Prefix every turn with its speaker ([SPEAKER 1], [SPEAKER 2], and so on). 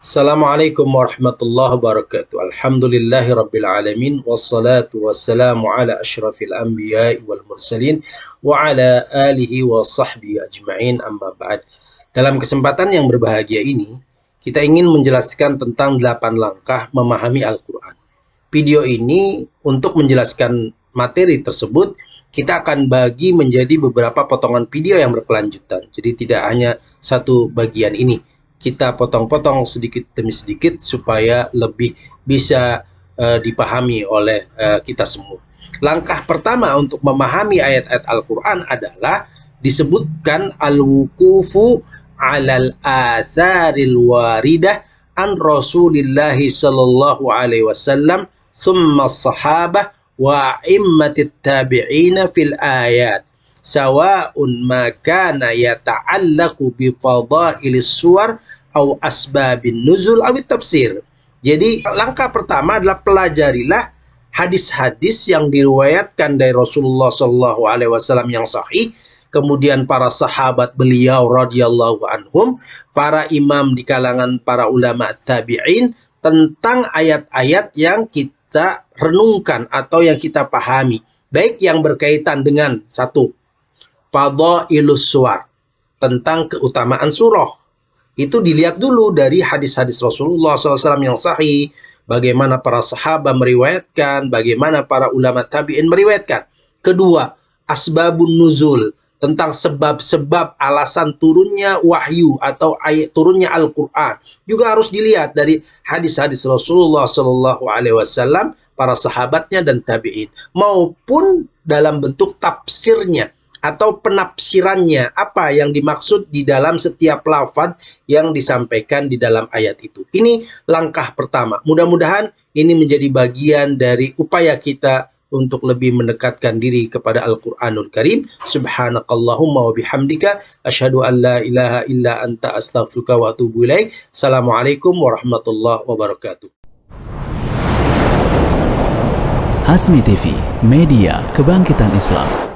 [SPEAKER 1] Assalamualaikum warahmatullahi wabarakatuh. Alhamdulillahi rabbil alamin wassalatu wassalamu ala asyrafil anbiya wal mursalin wa ala alihi wa sahbihi ajma'in amma ba'd. Dalam kesempatan yang berbahagia ini, kita ingin menjelaskan tentang 8 langkah memahami Al-Qur'an. Video ini untuk menjelaskan materi tersebut kita akan bagi menjadi beberapa potongan video yang berkelanjutan. Jadi tidak hanya satu bagian ini kita potong-potong sedikit demi sedikit supaya lebih bisa uh, dipahami oleh uh, kita semua. Langkah pertama untuk memahami ayat-ayat Al-Qur'an adalah disebutkan al-wukufu 'alal atharil waridah an Rasulillah sallallahu alaihi wasallam thumma sahabah wa immatit tabi'ina fil ayat sawa'un ma kana yata'allaqu bi fadha'ilis suwar au asbabin nuzul awit tafsir. Jadi langkah pertama adalah pelajarilah hadis-hadis yang diriwayatkan dari Rasulullah Shallallahu Alaihi Wasallam yang sahih, kemudian para sahabat beliau radhiyallahu anhum, para imam di kalangan para ulama tabi'in tentang ayat-ayat yang kita renungkan atau yang kita pahami, baik yang berkaitan dengan satu Fadailus suar tentang keutamaan surah. Itu dilihat dulu dari hadis-hadis Rasulullah SAW yang sahih, bagaimana para sahabat meriwayatkan, bagaimana para ulama tabi'in meriwayatkan. Kedua, asbabun nuzul, tentang sebab-sebab alasan turunnya wahyu atau ayat turunnya Al-Qur'an juga harus dilihat dari hadis-hadis Rasulullah saw, para sahabatnya dan tabi'in maupun dalam bentuk tafsirnya atau penafsirannya apa yang dimaksud di dalam setiap lafad yang disampaikan di dalam ayat itu. Ini langkah pertama. Mudah-mudahan ini menjadi bagian dari upaya kita untuk lebih mendekatkan diri kepada Al-Qur'anul Karim. Subhanakallahumma wa bihamdika an la ilaha illa anta astaghfirullah wa atubu ilaih. Assalamualaikum warahmatullahi wabarakatuh. Hasmi TV, media kebangkitan Islam.